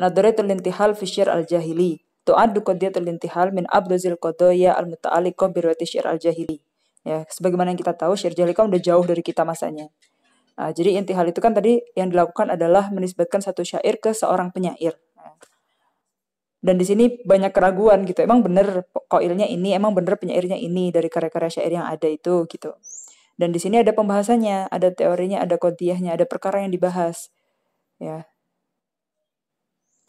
نظرت الانتحال في الشعر الجاهلي تعد قضية الintihal min abrazil qadaya al muta'alliqah bi syiar al jahili. Ya, sebagaimana yang kita tahu syair jahili kan udah jauh dari kita masanya. Nah, jadi intihal itu kan tadi yang dilakukan adalah menisbatkan satu syair ke seorang penyair. Dan di sini banyak keraguan gitu. Emang bener koilnya ini, emang bener penyairnya ini dari karya-karya syair yang ada itu gitu. Dan di sini ada pembahasannya, ada teorinya, ada kodiahnya, ada perkara yang dibahas. Ya,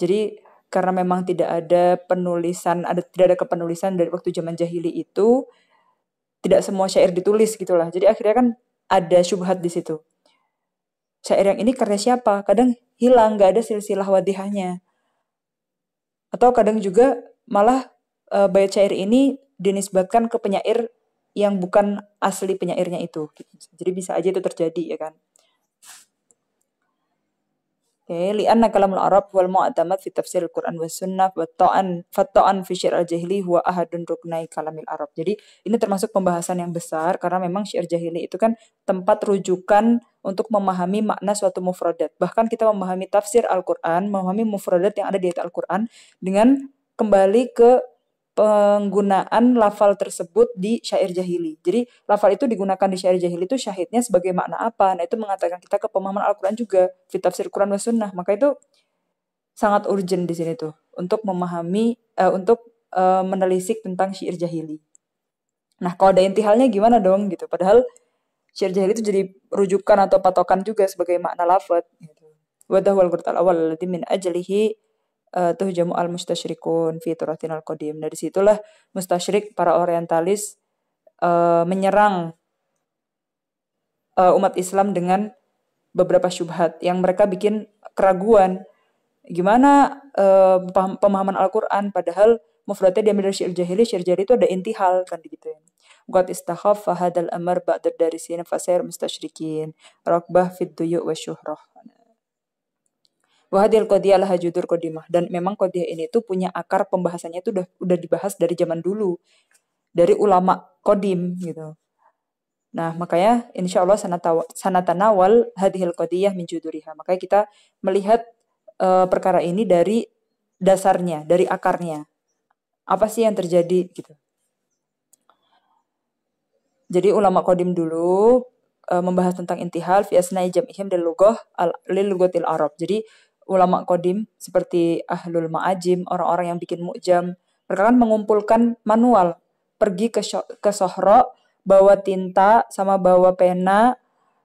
jadi karena memang tidak ada penulisan, ada tidak ada kepenulisan dari waktu zaman jahili itu, tidak semua syair ditulis gitulah. Jadi akhirnya kan ada syubhat di situ. Syair yang ini karya siapa? Kadang hilang, nggak ada silsilah wadihahnya. Atau kadang juga malah e, eh, bayat syair ini dinisbatkan ke penyair yang bukan asli penyairnya itu. Jadi bisa aja itu terjadi ya kan. Okay. anna kalamul Arab wal mu'tamad fi tafsir Al-Quran Was sunnah wa ta'an ta'an fi Al jahili huwa ahadun ruknai kalamil Arab. Jadi ini termasuk pembahasan yang besar karena memang syi'r jahili itu kan tempat rujukan untuk memahami makna suatu mufradat. Bahkan kita memahami tafsir Al-Quran, memahami mufradat yang ada di ayat Al-Quran dengan kembali ke penggunaan lafal tersebut di syair jahili. Jadi lafal itu digunakan di syair jahili itu syahidnya sebagai makna apa? Nah itu mengatakan kita ke pemahaman Al-Quran juga, fitafsir Quran dan Sunnah. Maka itu sangat urgent di sini tuh untuk memahami, uh, untuk uh, menelisik tentang syair jahili. Nah kalau ada intihalnya gimana dong gitu? Padahal syair jahili itu jadi rujukan atau patokan juga sebagai makna lafal. Gitu. Wadahwal awal min ajlihi uh, jamu al mustasyrikun fi al qadim. Nah, dari situlah mustasyrik para orientalis uh, menyerang uh, umat Islam dengan beberapa syubhat yang mereka bikin keraguan gimana uh, pemahaman Al-Qur'an padahal mufradnya diambil dari syair jahili syair jahili itu ada inti hal kan gitu ya Qad istakhaf fahadal amar ba'da dari sini fasair mustasyrikin rakbah fid duyu wa syuhrah Wahadil Qodiyah lah Judur kodimah Dan memang Qodiyah ini tuh punya akar pembahasannya itu udah, udah dibahas dari zaman dulu. Dari ulama Kodim gitu. Nah, makanya insya Allah wal hadhil qadiyah min juduriha. Makanya kita melihat uh, perkara ini dari dasarnya, dari akarnya. Apa sih yang terjadi gitu. Jadi ulama kodim dulu eh, membahas tentang intihal fi asnai jam'ihim dan lugoh al lil lugotil arab. Jadi ulama kodim seperti ahlul ma'ajim, orang-orang yang bikin mu'jam. Mereka kan mengumpulkan manual, pergi ke, ke sohro, bawa tinta sama bawa pena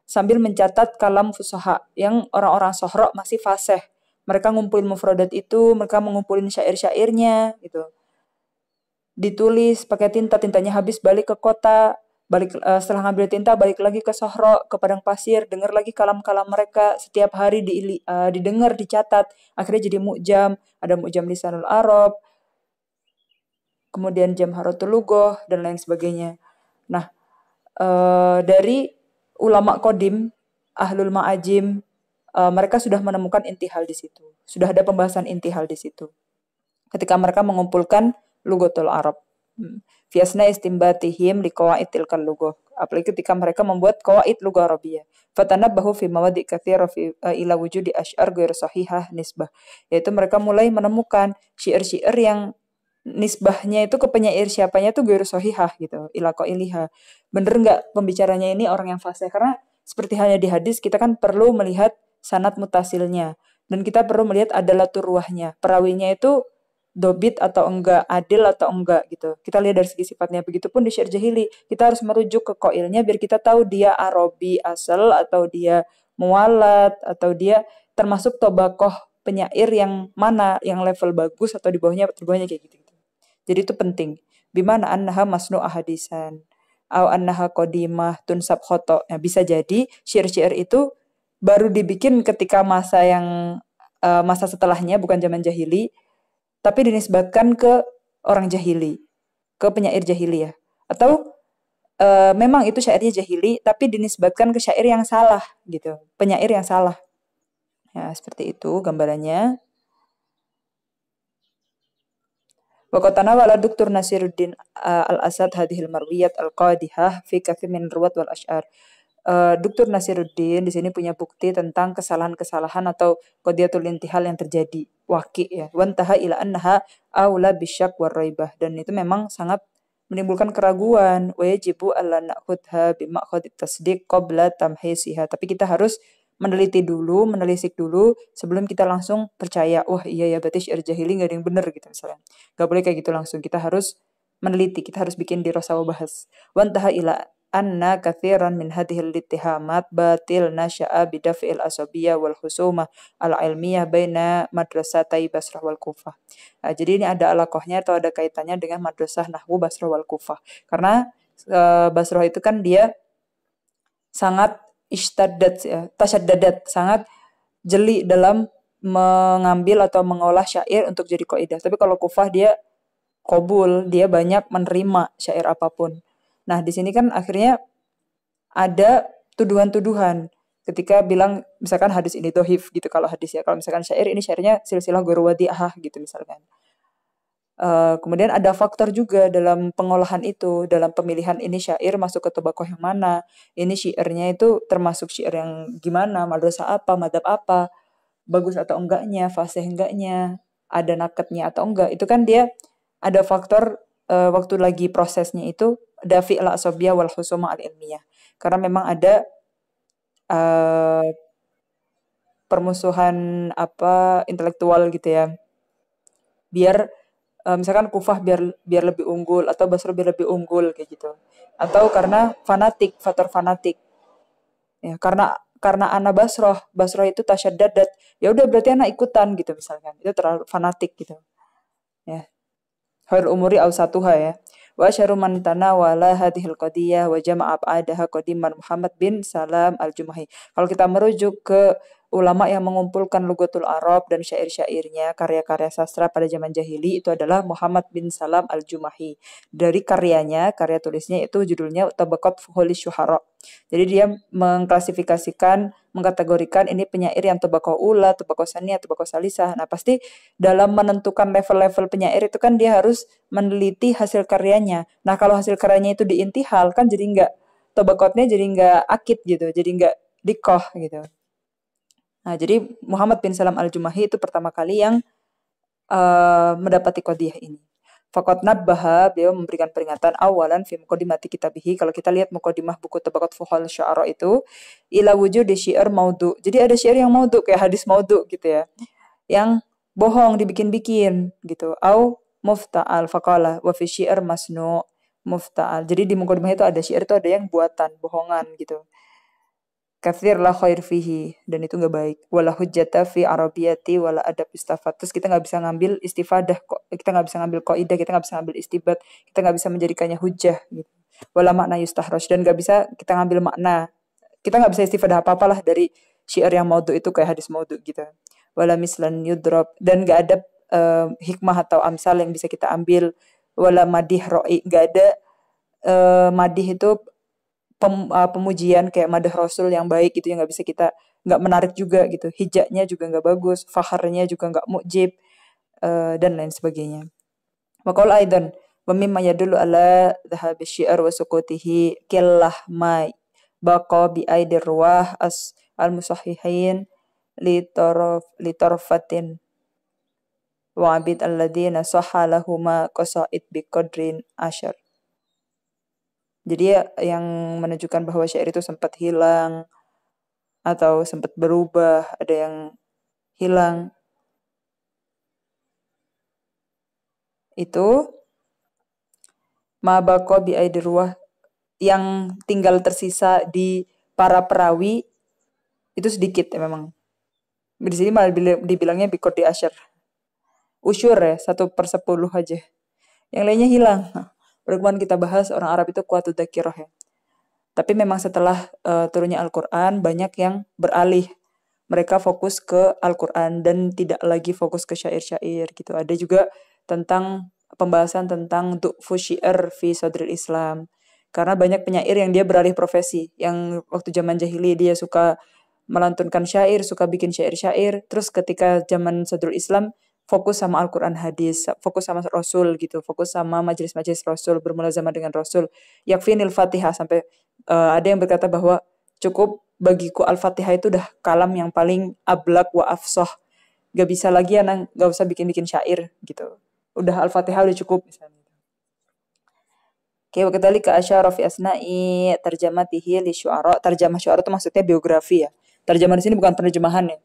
sambil mencatat kalam fusoha yang orang-orang sohro masih fasih. Mereka ngumpulin mufrodat itu, mereka mengumpulin syair-syairnya gitu. Ditulis pakai tinta, tintanya habis balik ke kota, balik uh, setelah ngambil tinta balik lagi ke Sohro ke padang pasir dengar lagi kalam-kalam mereka setiap hari di, uh, didengar dicatat akhirnya jadi mujam ada mujam sanul Arab kemudian jam harotul lugoh dan lain sebagainya nah uh, dari ulama kodim ahlul ma'ajim uh, mereka sudah menemukan inti hal di situ sudah ada pembahasan inti hal di situ ketika mereka mengumpulkan lugotul Arab Hmm. Fiasna istimbatihim li itilkan lugo. Apalagi ketika mereka membuat qawaid lugo Arabia. Fatana bahu fi mawadi kathira fi eh, ila wujudi asy'ar sahihah nisbah. Yaitu mereka mulai menemukan syair-syair yang nisbahnya itu ke penyair siapanya tuh gair sahihah gitu. Ila iliha. Bener nggak pembicaranya ini orang yang fasih? Karena seperti hanya di hadis kita kan perlu melihat sanat mutasilnya dan kita perlu melihat adalah turuahnya. Perawinya itu dobit atau enggak, adil atau enggak gitu. Kita lihat dari segi sifatnya. Begitupun di syair jahili, kita harus merujuk ke koilnya biar kita tahu dia arobi asal atau dia mualat atau dia termasuk tobakoh penyair yang mana yang level bagus atau di bawahnya atau di bawahnya kayak gitu. -gitu. Jadi itu penting. Bimana annaha masnu ahadisan au annaha kodimah tun khoto. Nah, bisa jadi syair-syair itu baru dibikin ketika masa yang eh, masa setelahnya bukan zaman jahili tapi dinisbatkan ke orang jahili, ke penyair jahili ya. Atau e, memang itu syairnya jahili, tapi dinisbatkan ke syair yang salah gitu, penyair yang salah. Ya, seperti itu gambarannya. وقد تناول Nasiruddin eh, al Asad الأسد marwiyat al qadihah fi kafi min ruwat wal ashar. Eh, Dr. Nasiruddin di sini punya bukti tentang kesalahan-kesalahan atau kodiatul intihal yang terjadi waki ya wantaha ila annaha aula bisyak warraibah dan itu memang sangat menimbulkan keraguan wajibu alla na'khudha bimakhadit tasdiq qabla tamhisiha tapi kita harus meneliti dulu menelisik dulu sebelum kita langsung percaya wah iya ya berarti syair jahili nggak ada yang benar gitu misalnya nggak boleh kayak gitu langsung kita harus meneliti kita harus bikin dirosawa bahas wantaha ila anna kathiran min hadhil littihamat batil nasya'a bidaf'il asabiyah wal husuma al-ilmiyah baina madrasatai Basrah wal Kufah. Nah, jadi ini ada alakohnya atau ada kaitannya dengan madrasah Nahwu Basrah wal Kufah. Karena e, Basrah itu kan dia sangat ishtaddat ya, tasyaddadat, sangat jeli dalam mengambil atau mengolah syair untuk jadi kaidah. Tapi kalau Kufah dia kobul, dia banyak menerima syair apapun. Nah, di sini kan akhirnya ada tuduhan-tuduhan ketika bilang misalkan hadis ini dohif gitu kalau hadis ya kalau misalkan syair ini syairnya silsilah ahah gitu misalkan uh, kemudian ada faktor juga dalam pengolahan itu dalam pemilihan ini syair masuk ke tobakoh yang mana ini syairnya itu termasuk syair yang gimana madrasa apa madhab apa bagus atau enggaknya fase enggaknya ada nakatnya atau enggak itu kan dia ada faktor uh, waktu lagi prosesnya itu dafi al asobiyah wal husuma al ilmiyah karena memang ada uh, permusuhan apa intelektual gitu ya biar uh, misalkan kufah biar biar lebih unggul atau basro biar lebih unggul kayak gitu atau karena fanatik faktor fanatik ya karena karena anak basroh basroh itu tasyadadat ya udah berarti anak ikutan gitu misalkan itu terlalu fanatik gitu ya hal umuri ausatuha ya Wa syaru man tanawala hadhil qadiyah wa jama'a ab'adaha qadiman Muhammad bin Salam al-Jumahi. Kalau kita merujuk ke ulama yang mengumpulkan Lugatul Arab dan syair-syairnya, karya-karya sastra pada zaman jahili itu adalah Muhammad bin Salam al-Jumahi. Dari karyanya, karya tulisnya itu judulnya Tabakot Fuhuli Syuhara. Jadi dia mengklasifikasikan, mengkategorikan ini penyair yang tebako ula, tebako sania, tebako salisah. Nah pasti dalam menentukan level-level penyair itu kan dia harus meneliti hasil karyanya. Nah kalau hasil karyanya itu diintihal kan jadi nggak tobakotnya jadi nggak akit gitu, jadi nggak dikoh gitu. Nah, jadi Muhammad bin Salam al-Jumahi itu pertama kali yang uh, mendapati kodiah ini. Fakot Nabbaha, beliau memberikan peringatan awalan fi mukodimati kitabihi. Kalau kita lihat mukodimah buku tebakot fuhal syara itu, ila wujud di syiar maudu. Jadi ada syiar yang maudu, kayak hadis maudu gitu ya. Yang bohong, dibikin-bikin gitu. Au mufta'al faqala wa fi syiar masnu' mufta'al. Jadi di mukodimah itu ada syiar itu ada yang buatan, bohongan gitu kafir lah khair fihi dan itu nggak baik wala hujjata fi arabiyati wala adab istafat terus kita nggak bisa ngambil istifadah kok kita nggak bisa ngambil kaidah kita nggak bisa ngambil istibat kita nggak bisa menjadikannya hujjah gitu wala makna yustahraj dan nggak bisa kita ngambil makna kita nggak bisa istifadah apa apalah dari syair yang maudhu itu kayak hadis maudhu gitu wala mislan yudrob dan nggak ada uh, hikmah atau amsal yang bisa kita ambil wala madih roi nggak ada uh, madih itu pem, uh, pemujian kayak madah rasul yang baik itu yang nggak bisa kita nggak menarik juga gitu hijaknya juga nggak bagus faharnya juga nggak mukjib uh, dan lain sebagainya makol aidan wamimma dulu ala dhahab syi'ar wa sukutihi killah mai bako bi aidir ruah as al musahihain li torof li wa abid alladziina sahha lahumu qasa'id bi kodrin ashar jadi ya, yang menunjukkan bahwa syair itu sempat hilang atau sempat berubah, ada yang hilang. Itu mabako bi ruah yang tinggal tersisa di para perawi itu sedikit ya memang. Di sini malah dibilangnya pikot di asyar. Usyur ya, satu per sepuluh aja. Yang lainnya hilang kemarin kita bahas orang Arab itu kuat udah ya. Tapi memang setelah uh, turunnya Al-Quran, banyak yang beralih. Mereka fokus ke Al-Quran dan tidak lagi fokus ke syair-syair gitu. Ada juga tentang pembahasan tentang du'fu syi'ar fi sadril Islam. Karena banyak penyair yang dia beralih profesi. Yang waktu zaman jahili dia suka melantunkan syair, suka bikin syair-syair. Terus ketika zaman sadrul Islam, fokus sama Al-Quran hadis, fokus sama Rasul gitu, fokus sama majelis-majelis Rasul, bermula zaman dengan Rasul. Yakfinil Fatihah sampai uh, ada yang berkata bahwa cukup bagiku Al-Fatihah itu udah kalam yang paling ablak wa afsoh. Gak bisa lagi ya, nang, gak usah bikin-bikin syair gitu. Udah Al-Fatihah udah cukup misalnya. Oke, okay, waktu ke asyara fi asna'i terjemah li syu'ara. Terjemah syu'ara itu maksudnya biografi ya. Terjemah di sini bukan penerjemahan ya.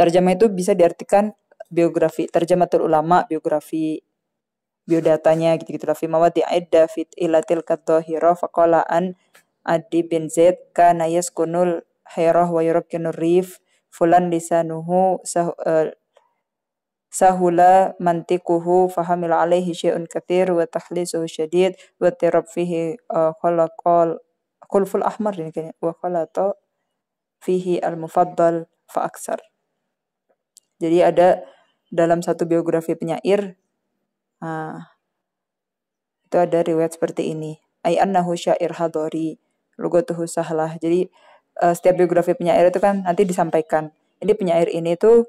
Terjemah itu bisa diartikan biografi terjematul ulama biografi biodatanya gitu gitu lah Fimawati aidda fit ilatil kata faqala an adi bin zaid kana yaskunul hayrah wa yurakinur rif fulan lisanuhu sah, eh, sahula mantikuhu fahamil alaihi syai'un kathir wa tahlisuhu syadid wa tirab fihi uh, khalaqal kulful ahmar ini kayaknya wa khalaqa fihi al mufaddal fa jadi ada dalam satu biografi penyair uh, itu ada riwayat seperti ini ay annahu syair hadori sahlah jadi uh, setiap biografi penyair itu kan nanti disampaikan ini penyair ini tuh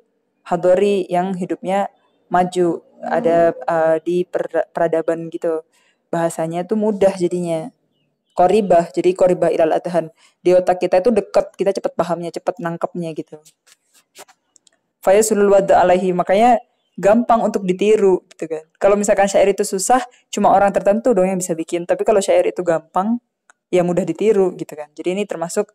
hadori yang hidupnya maju hmm. ada uh, di per, peradaban gitu bahasanya tuh mudah jadinya koribah jadi koribah ilal adhan di otak kita itu deket kita cepat pahamnya cepat nangkepnya gitu fayasulul wadu alaihi makanya gampang untuk ditiru gitu kan kalau misalkan syair itu susah cuma orang tertentu dong yang bisa bikin tapi kalau syair itu gampang ya mudah ditiru gitu kan jadi ini termasuk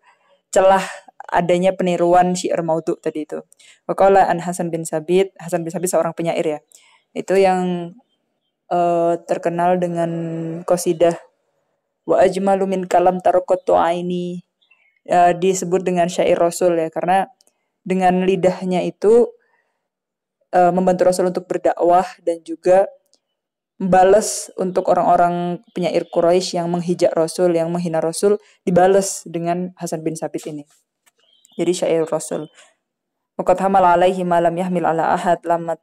celah adanya peniruan syair maudhu tadi itu wakala an Hasan bin Sabit Hasan bin Sabit seorang penyair ya itu yang uh, terkenal dengan kosidah wa ajmalu min kalam tarokotu aini uh, disebut dengan syair rasul ya karena dengan lidahnya itu uh, membantu Rasul untuk berdakwah dan juga balas untuk orang-orang penyair Quraisy yang menghijak Rasul, yang menghina Rasul, dibalas dengan Hasan bin Sabit ini. Jadi syair Rasul. Waqad hamal alaihi malam yahmil ala ahad lamma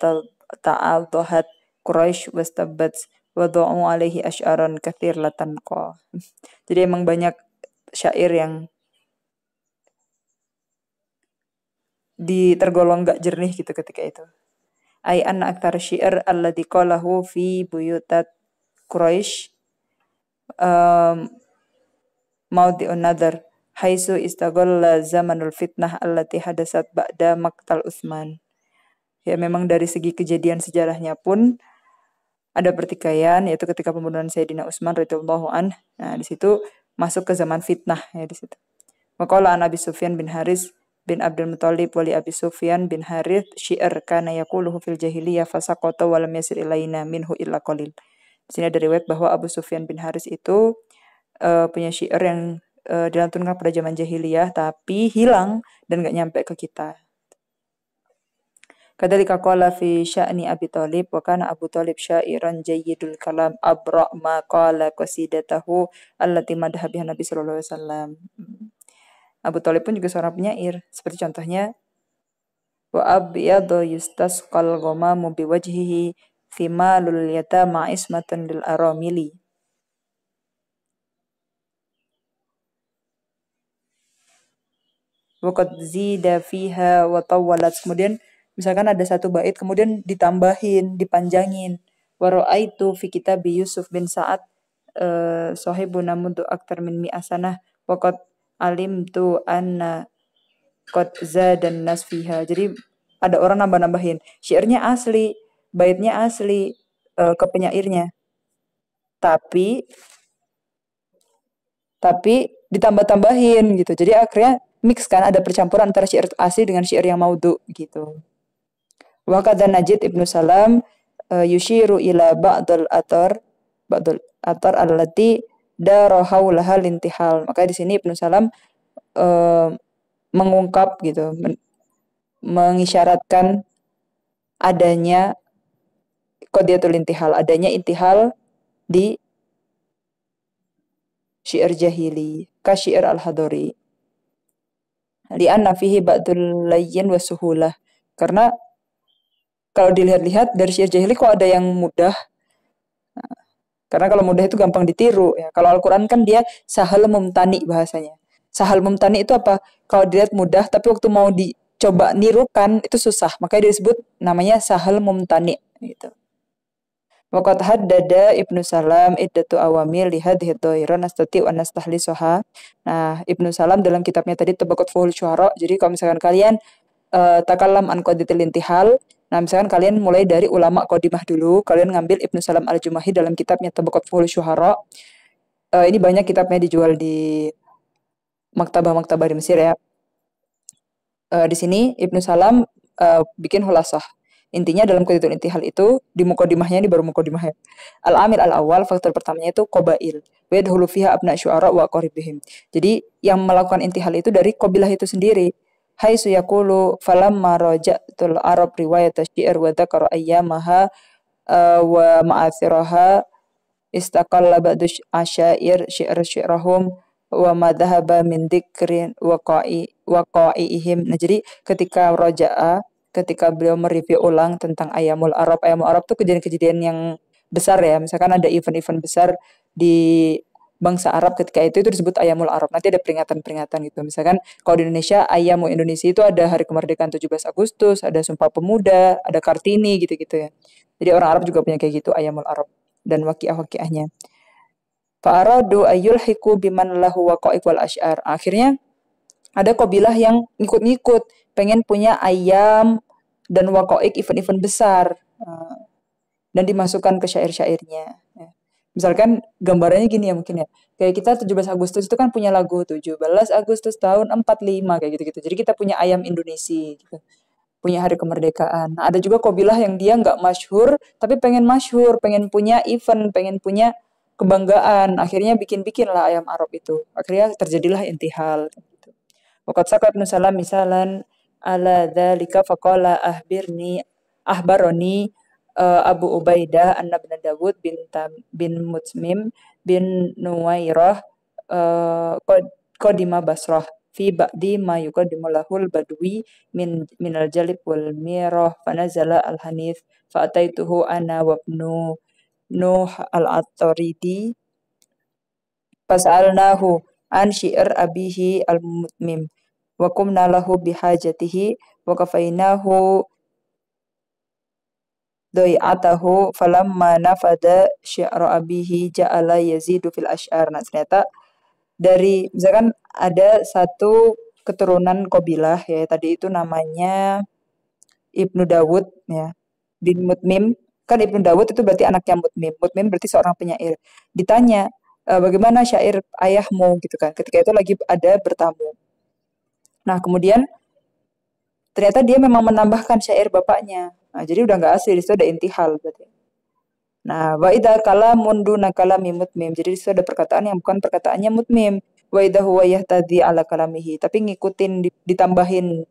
dohat Quraisy wastabat wa alaihi asy'aran kathir latan Jadi emang banyak syair yang di tergolong gak jernih gitu ketika itu. Ay anna aktar syi'r alladhi qalahu fi buyutat Quraisy um, maudi another haisu istagalla zamanul fitnah allati hadasat ba'da maktal Utsman. Ya memang dari segi kejadian sejarahnya pun ada pertikaian yaitu ketika pembunuhan Sayyidina Utsman radhiyallahu an. Nah, di situ masuk ke zaman fitnah ya di situ. Maqala Nabi Sufyan bin Haris bin Abdul Muthalib wali Abi Sufyan bin Harith syi'ar kana yaquluhu fil jahiliyah fasaqata wa lam yasir ilaina minhu illa qalil. Di sini ada riwayat bahwa Abu Sufyan bin Harith itu uh, punya syiar yang uh, dilantunkan pada zaman jahiliyah tapi hilang dan nggak nyampe ke kita. Kadzalika qala fi sya'ni Abi Thalib wa kana Abu Thalib syairan jayyidul kalam abra ma qala qasidatahu allati madha Nabi sallallahu alaihi wasallam. Abu Talib pun juga seorang penyair, seperti contohnya wa abiyadu yustas abyadu yustasqal ghamamu biwajhihi thimalul yatama ismatan lil aromili Wakat zida fiha wa tawalat. Kemudian misalkan ada satu bait kemudian ditambahin, dipanjangin. Wa raaitu fi kitab Yusuf bin Sa'ad uh, sahibuna mundu aktar min mi'asanah. Wakat alim tu anna Kotza dan nasfiha. Jadi ada orang nambah-nambahin. Syairnya asli, baitnya asli uh, ke penyairnya. Tapi tapi ditambah-tambahin gitu. Jadi akhirnya mix kan ada percampuran antara syair asli dengan syair yang maudhu gitu. Wakada Najid Ibnu Salam uh, yushiru ila ba'dul atar ba'dul atar allati darohaulaha lintihal. Maka di sini Ibnu Salam e, mengungkap gitu, men, mengisyaratkan adanya kodiatul intihal, adanya intihal di syair jahili, ka syair al-hadori. Lianna fihi ba'dul layyin wa suhulah. Karena kalau dilihat-lihat dari syair jahili kok ada yang mudah, karena kalau mudah itu gampang ditiru ya. Kalau Al-Qur'an kan dia sahal mumtani bahasanya. Sahal mumtani itu apa? Kalau dilihat mudah tapi waktu mau dicoba nirukan itu susah. Makanya disebut namanya sahal mumtani gitu. Wakat haddada Ibnu Salam iddatu awamil lihat hidhoira nastati wa nastahli soha. Nah, Ibnu Salam dalam kitabnya tadi tebakut Fuhul Syuhara. Jadi kalau misalkan kalian uh, takalam an intihal, Nah, misalkan kalian mulai dari ulama Qadimah dulu, kalian ngambil Ibnu Salam Al-Jumahi dalam kitabnya Tabaqat Fuhul Syuhara. Uh, ini banyak kitabnya dijual di maktabah-maktabah di Mesir ya. Uh, di sini Ibnu Salam uh, bikin hulasah. Intinya dalam inti hal itu di mukodimahnya ini baru mukodimahnya Al-amil al-awal faktor pertamanya itu kobail. Wedhulu fiha abna syuara wa qoribihim. Jadi yang melakukan inti hal itu dari kobilah itu sendiri. حيث يقول فلما راجعت العرب رواية الشعر وذكر wa ma'athiraha استقل بعض العشائر شعر شعرهم wa madhaba min dikrin wa waqa'ihim. Nah, jadi ketika roja'a, ketika beliau mereview ulang tentang Ayamul Arab, Ayamul Arab tu kejadian-kejadian yang besar ya. Misalkan ada event-event besar di bangsa Arab ketika itu itu disebut Ayamul Arab. Nanti ada peringatan-peringatan gitu. Misalkan kalau di Indonesia ayamul Indonesia itu ada Hari Kemerdekaan 17 Agustus, ada Sumpah Pemuda, ada Kartini gitu-gitu ya. Jadi orang Arab juga punya kayak gitu Ayamul Arab dan wakiah-wakiahnya. Fa'aradu ayul hiku biman lahu waqa'iq wal asy'ar. Akhirnya ada kabilah yang ngikut-ngikut pengen punya ayam dan wakoik event-event besar ah. dan dimasukkan ke syair-syairnya. Ya misalkan gambarannya gini ya mungkin ya kayak kita 17 Agustus itu kan punya lagu 17 Agustus tahun 45 kayak gitu-gitu jadi kita punya ayam Indonesia gitu punya hari kemerdekaan nah, ada juga Kobilah yang dia nggak masyhur tapi pengen masyhur pengen punya event pengen punya kebanggaan akhirnya bikin-bikin lah ayam Arab itu akhirnya terjadilah intihal hal Wakat sakat nusalam misalan ala dzalika faqala ahbirni ahbaroni uh, Abu Ubaidah an bin Dawud bin Tam, bin Mutsmim bin Nuwairah uh, eh, Kodima Basrah fi ba'di ma yuqaddimu lahul badwi min min al-jalib wal mirah nazala al-hanif ataituhu ana wa ibnu Nuh al-Attaridi fas'alnahu an syi'r abihi al-mutmim wa qumna lahu bihajatihi wa kafainahu doi'atahu falamma nafada syi'ra abihi ja'ala yazidu fil asy'ar. Nah, ternyata dari misalkan ada satu keturunan Kobilah ya tadi itu namanya Ibnu Dawud ya bin Mutmim kan Ibnu Dawud itu berarti anaknya Mutmim Mutmim berarti seorang penyair ditanya e, bagaimana syair ayahmu gitu kan ketika itu lagi ada bertamu nah kemudian ternyata dia memang menambahkan syair bapaknya Nah, jadi udah nggak asli, disitu ada inti hal berarti. Nah, wa kala mundu nakala mimut mim Jadi disitu ada perkataan yang bukan perkataannya mut mim wa'idah huwa tadi ala kalamihi, tapi ngikutin ditambahin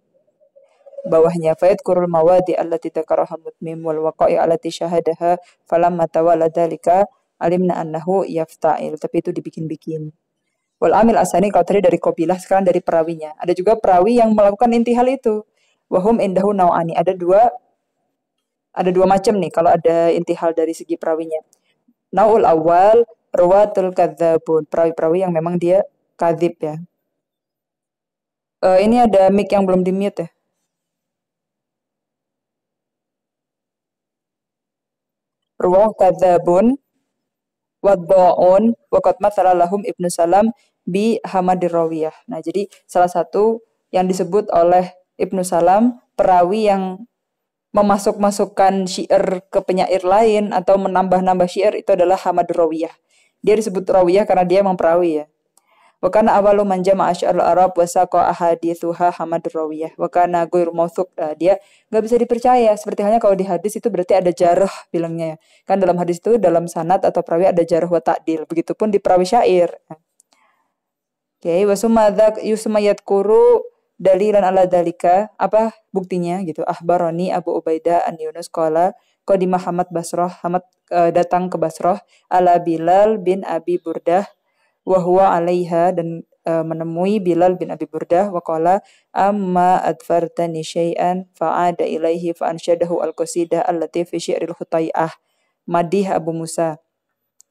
bawahnya faid kurul mawadi allati takaraha mim wal waqa'i allati syahadaha falam tawala dzalika alimna annahu yafta'il tapi itu dibikin-bikin wal amil asani kalau tadi dari kopilah sekarang dari perawinya ada juga perawi yang melakukan inti hal itu wahum indahu nauani ada dua ada dua macam nih kalau ada intihal dari segi perawinya. Naul awal rawatul kadzabun, perawi-perawi yang memang dia kadzib ya. Uh, ini ada mic yang belum di-mute ya. Ruwah kadzabun wadba'un wa qad lahum Ibnu Salam bi hamadir rawiyah. Nah, jadi salah satu yang disebut oleh Ibnu Salam perawi yang memasuk-masukkan syair ke penyair lain atau menambah-nambah syair itu adalah hamad rawiyah. Dia disebut rawiyah karena dia memperawi ya. Wakana awalu manja jama'a al arab wa saqa ahaditsuha hamad rawiyah. Wakana kana mausuk mauthuk. Nah, dia nggak bisa dipercaya. Seperti halnya kalau di hadis itu berarti ada jarah bilangnya ya. Kan dalam hadis itu dalam sanat atau perawi ada jarah wa ta'dil. Begitupun di perawi syair. Oke, okay. wa sumadza yusumayat kuru dalilan ala dalika apa buktinya gitu ahbaroni Abu Ubaidah an Yunus qala qadima Muhammad Basroh Hamad uh, eh, datang ke Basroh ala Bilal bin Abi Burdah wahwa alaiha dan uh, menemui Bilal bin Abi Burdah wa amma adfartani syai'an fa'ada ilaihi fa'ansyadahu al-qasidah allati fi syi'ril khutai'ah madih Abu Musa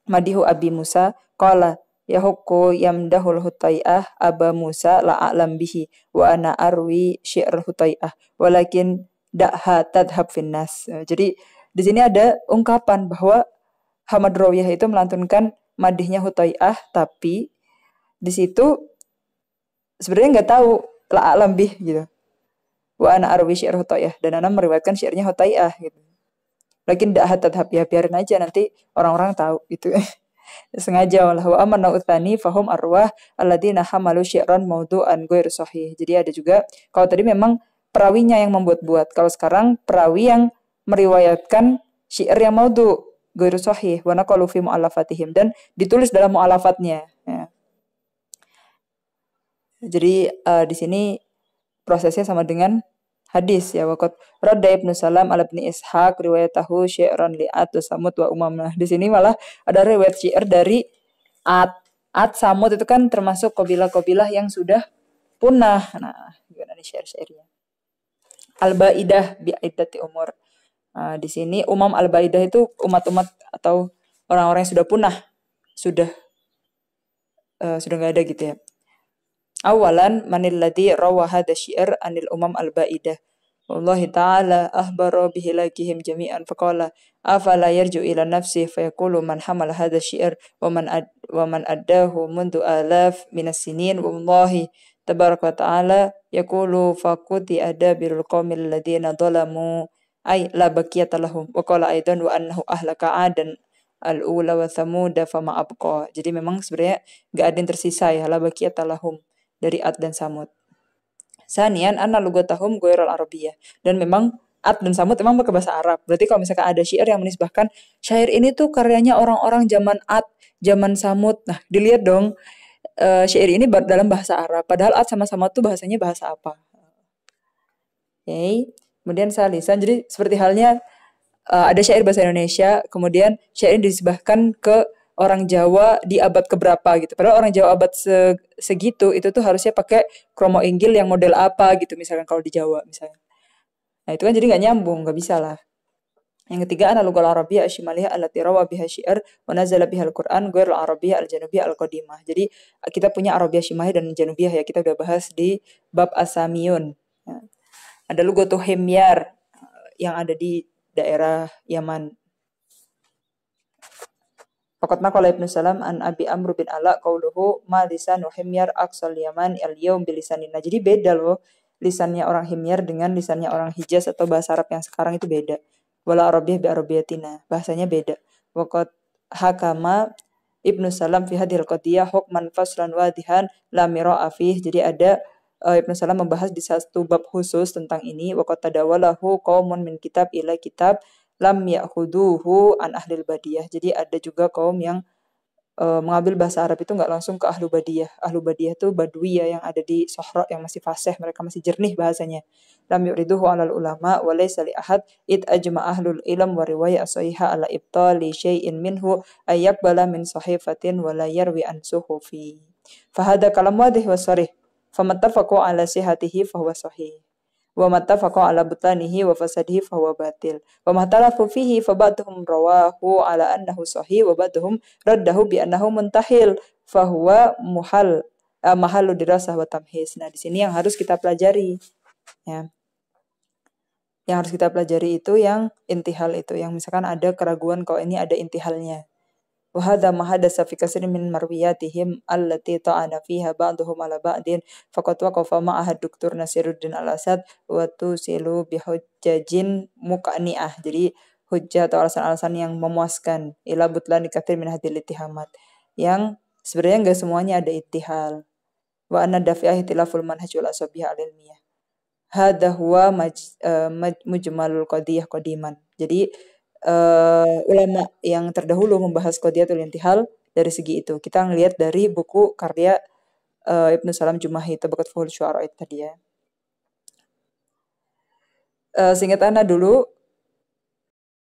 madihu Abi Musa qala yahukku yamdahul hutai'ah aba Musa la bihi wa ana arwi syi'r hutai'ah walakin dakha tadhab finnas. Eh, jadi di sini ada ungkapan bahwa Hamad Rawiyah itu melantunkan madihnya hutai'ah tapi di situ sebenarnya nggak tahu la bih gitu. Wa ana arwi syi'r hutai'ah dan ana meriwayatkan syi'rnya hutai'ah gitu. Lakin dakha tadhab ya biarin aja nanti orang-orang tahu gitu. sengaja walahu amanna utsani fahum arwah alladzina hamalu syi'ran maudu'an ghair sahih. Jadi ada juga kalau tadi memang perawinya yang membuat-buat. Kalau sekarang perawi yang meriwayatkan syi'r yang maudu ghair sahih wa naqalu fi mu'allafatihim dan ditulis dalam mu'allafatnya. Ya. Jadi uh, di sini prosesnya sama dengan Hadis ya wakot roda Ibnu Salam ala Ibnu Ishaq tahu syi'ron li At Samud wa Umam. Nah, di sini malah ada riwayat syair dari At At Samud itu kan termasuk kabilah-kabilah yang sudah punah. Nah, gimana nih syair-syairnya? Al-Baidah aidati umur. Nah, di sini umam al-Baidah itu umat-umat atau orang-orang yang sudah punah, sudah uh, sudah nggak ada gitu ya. Awalan manil ladhi rawa hadha syi'ar anil umam al-ba'idah. Wallahi ta'ala ahbaro bihilakihim jami'an faqala afala yarju ila nafsih fayakulu man hamal hadha syi'ar wa man, ad, wa man addahu mundu alaf minas sinin wallahi tabarak wa ta'ala yakulu faquti adabirul qawmil ladhina dolamu ay la bakiyata lahum wa qala aydan wa annahu ahlaka adan al-ula wa thamuda fama abqa jadi memang sebenarnya gak ada yang tersisa ya la bakiyata lahum dari Ad dan Samud. Sanian anna lugatahum goyrol Arabiyah. Dan memang Ad dan Samud memang pakai bahasa Arab. Berarti kalau misalkan ada syair yang menisbahkan syair ini tuh karyanya orang-orang zaman Ad, zaman Samud. Nah, dilihat dong eh, syair ini dalam bahasa Arab. Padahal Ad sama Samud tuh bahasanya bahasa apa? Oke. Okay. Kemudian salisan. Jadi seperti halnya eh, ada syair bahasa Indonesia, kemudian syair ini disebahkan ke orang Jawa di abad keberapa gitu. Padahal orang Jawa abad se segitu itu tuh harusnya pakai kromo inggil yang model apa gitu misalkan kalau di Jawa misalnya. Nah itu kan jadi nggak nyambung, nggak bisa lah. Yang ketiga ana lugal arabiyah asyimaliyah allati rawa biha syi'ar wa nazala biha al-Qur'an ghairul arabiyah al-janubiyah al-qadimah. Jadi kita punya arabiyah syimahiyah dan janubiyah ya kita udah bahas di bab asamiyun. Ya. Ada tuh himyar yang ada di daerah Yaman. Fakat nakal Ibnu Salam an Abi Amr bin Ala qauluhu ma lisanu himyar aksal yaman al yaum bilisanin. Nah, jadi beda loh lisannya orang himyar dengan lisannya orang Hijaz atau bahasa Arab yang sekarang itu beda. Wala Arabiyah bi Arabiyatina. Bahasanya beda. Waqat hakama Ibnu Salam fi hadhil qadiyah hukman faslan wadihan la mira'a fih. Jadi ada uh, Ibnu Salam membahas di satu bab khusus tentang ini. Waqat tadawalahu qaumun min kitab ila kitab lam ya'khuduhu an ahlil badiyah. Jadi ada juga kaum yang e, mengambil bahasa Arab itu nggak langsung ke ahlu badiyah. Ahlu badiyah itu ya yang ada di sohra yang masih fasih, mereka masih jernih bahasanya. Lam yuriduhu alal ulama wa laysa li ahad id ajma ahlul ilm wa riwayat asaiha ala ibtali syai'in minhu bala min sahifatin wa la yarwi an suhufi. Fahada kalam wadih wa sarih. Famattafaqu ala sihatihi fahuwa sahih wa mattafaqa ala butlanihi wa fasadihi fahuwa batil wa mahtalafu fihi fa ba'dhum rawahu ala annahu sahih wa ba'dhum raddahu bi annahu muntahil fahuwa muhal uh, eh, mahalu dirasah wa tamhis nah di sini yang harus kita pelajari ya yang harus kita pelajari itu yang intihal itu yang misalkan ada keraguan kalau ini ada intihalnya وهذا ما حدث في كثير من مروياتهم التي طعن فيها بعضهم على بعض فقد وقف معها الدكتور نصير الدين الأسد وتوصل بحجج مقنعة jadi hujah atau alasan-alasan yang memuaskan ila butlan dikatir min hadil itihamat yang sebenarnya enggak semuanya ada itihal wa anna dafi'ah itilaful manhaj wal asabih al-ilmiyah hadha huwa maj, mujmalul qadiyah qadiman jadi uh, ulama yang terdahulu membahas Qadiyatul Intihal dari segi itu. Kita ngelihat dari buku karya uh, Ibnu Salam Jumahi Tabaqat Fuhul Syuara itu tadi ya. Uh, seingat dulu